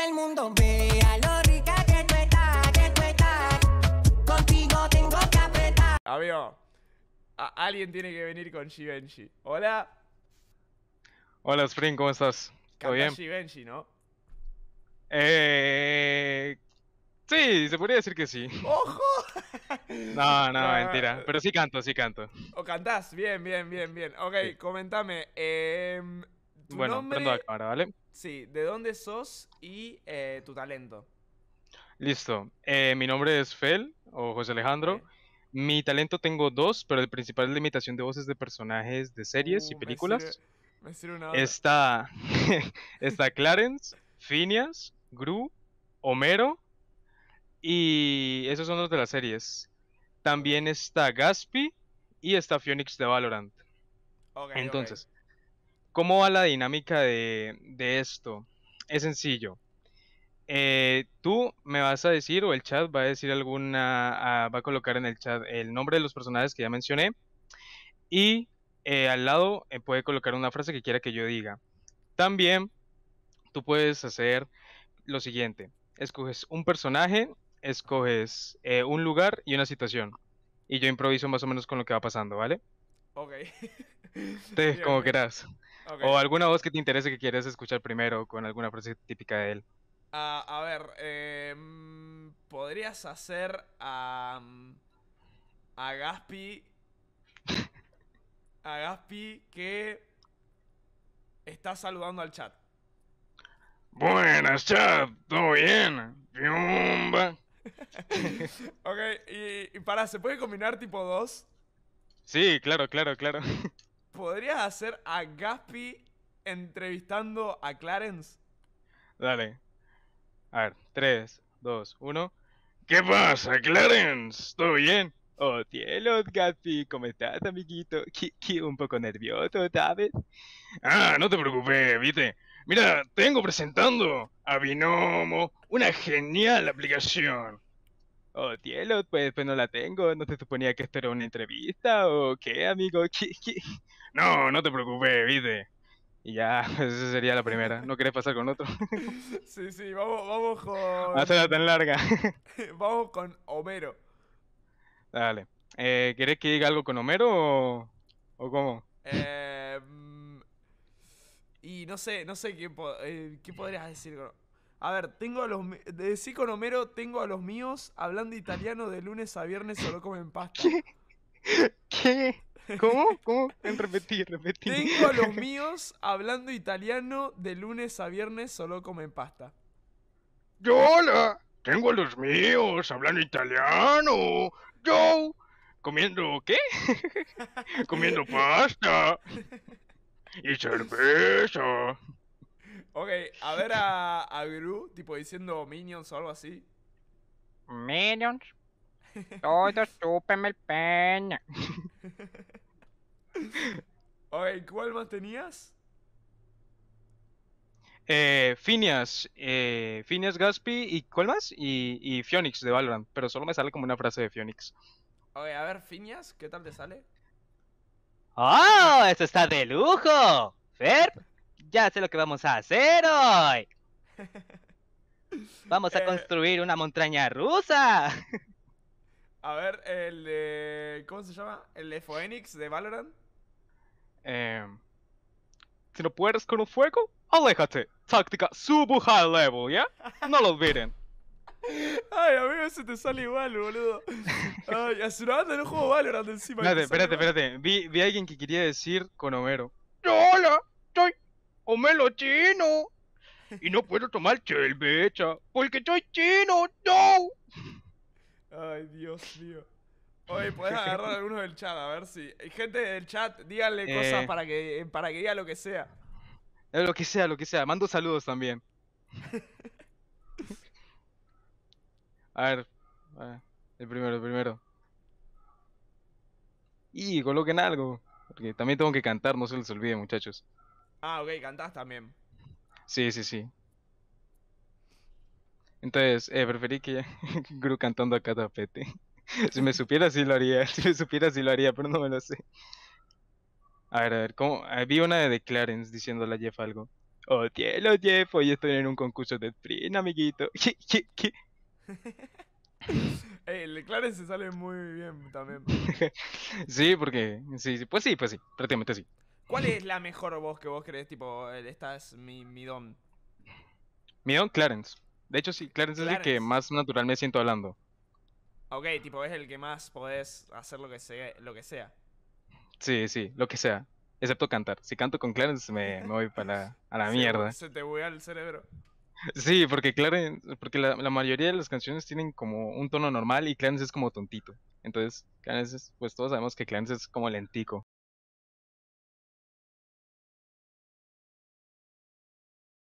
el mundo vea lo rica que tú estás, que tú estás. Contigo tengo que apretar. Amigo, alguien tiene que venir con Givenchy. Hola. Hola, Spring, ¿cómo estás? ¿Todo bien? Givenchy, ¿no? Eh... Sí, se podría decir que sí. ¡Ojo! no, no, mentira. Pero sí canto, sí canto. O cantás, bien, bien, bien, bien. Ok, comentame. Eh, bueno, prendo la cámara, ¿vale? Sí, de dónde sos y eh, tu talento. Listo. Eh, mi nombre es Fel, o José Alejandro. Mi talento tengo dos, pero el principal es la imitación de voces de personajes de series y uh, películas. está, está Clarence, Phineas, Gru, Homero, y esos son los de las series. También está Gaspi y está Phoenix de Valorant. Entonces, ¿Cómo va la dinámica de, esto? Es sencillo. Eh, tú me vas a decir, o el chat va a decir alguna, ah, va a colocar en el chat el nombre de los personajes que ya mencioné. Y eh, al lado eh, puede colocar una frase que quiera que yo diga. También tú puedes hacer lo siguiente. Escoges un personaje, escoges un lugar y una situación. Y yo improviso más o menos con lo que va pasando, ¿vale? Ok. como quieras. O alguna voz que te interese que quieras escuchar primero con alguna frase típica de él. Ah, a ver, eh, mm, podrías hacer a. Mm, a Gaspi. A Gaspi que. Está saludando al chat. Buenas, chat. ¿Todo bien? ok, y, para, ¿se puede combinar tipo dos? Sí, claro, claro, claro. ¿Podrías hacer a Gaspi entrevistando a Clarence? Dale. A ver, 3, 2, 1. ¿Qué pasa, Clarence? ¿Todo bien? Oh, cielo, Gaspi, ¿cómo estás, amiguito? un poco nervioso, ¿sabes? Ah, no te preocupes, viste. Mira, tengo presentando a Binomo, una genial aplicación Oh, cielo, pues, pues no la tengo. ¿No se suponía que esto era una entrevista o qué, amigo? chiqui? No, no te preocupes, viste. Y ya, pues, esa sería la primera. ¿No querés pasar con otro? sí, sí, vamos, vamos con... Hazla ah, tan larga. vamos con Homero. Dale. Eh, ¿Querés que diga algo con Homero o, ¿O cómo? Em, y no sé, no sé qué, eh, podrías decir con... A ver, tengo a los. De con Homero, tengo a los míos hablando italiano de lunes a viernes solo comen pasta. ¿Qué? ¿Qué? ¿Cómo? ¿Cómo? Repetí, repetí. Tengo a los míos hablando italiano de lunes a viernes solo comen pasta. Yo hola, tengo a los míos hablando italiano. Yo comiendo qué? comiendo pasta y cerveza. Ok, a ver a, a Gru, tipo diciendo Minions o algo así. Minions. Todos súpeme el peña. ok, ¿cuál más tenías? Eh, Phineas, eh, Phineas Gaspi y ¿cuál más? Y, y Phoenix de Valorant, pero solo me sale como una frase de Phoenix. Ok, a ver, Phineas, ¿qué tal te sale? ¡Oh! ¡Esto está de lujo! Ferb ya sé lo que vamos a hacer hoy. Vamos a eh, construir una montaña rusa. A ver, el de... ¿Cómo se llama? ¿El de Phoenix de Valorant? Em, si no puedes con un fuego, aléjate. Táctica sub high level, ¿ya? No lo olviden. Ay, amigo, se te sale igual, boludo. Ay, hace una banda no juego Valorant encima. Espérate, espérate, espérate. Vi, vi a alguien que quería decir con Homero. ¡Hola! Soy lo chino. Y no puedo tomar cerveza porque soy chino, no. Ay, Dios mío. Oye, puedes agarrar algunos del chat, a ver si. Hay eh, gente del chat, díganle eh. cosas para que, eh, para que diga lo que sea. Lo que sea, lo que sea. Mando saludos también. a a ver. El primero, el primero. Y coloquen algo. Porque también tengo que cantar, no se les olvide, muchachos. Ah, ok, cantás también. Sí, sí, sí. Entonces, eh, preferí que Gru cantando a pete. si me supiera, sí lo haría. Si me supiera, sí lo haría, pero no me lo sé. A ver, a ver, ¿cómo? Ah, vi una de Clarence diciéndole a Jeff algo. Oh, cielo, Jeff, hoy estoy en un concurso de sprint, amiguito. Eh, el Clarence se sale muy bien también. sí, porque. Sí, pues sí, pues sí, prácticamente sí. ¿Cuál es la mejor voz que vos crees? Tipo, eh, esta es mi, mi don. Mi don, Clarence. De hecho, sí, Clarence, es el que más natural me siento hablando. Ok, tipo, es el que más podés hacer lo que sea. Lo que sea. Sí, sí, lo que sea. Excepto cantar. Si canto con Clarence me, voy para a la mierda. Se te voy al cerebro. Sí, porque Clarence, porque la, la, mayoría de las canciones tienen como un tono normal y Clarence es como tontito. Entonces, Clarence es, pues todos sabemos que Clarence es como lentico.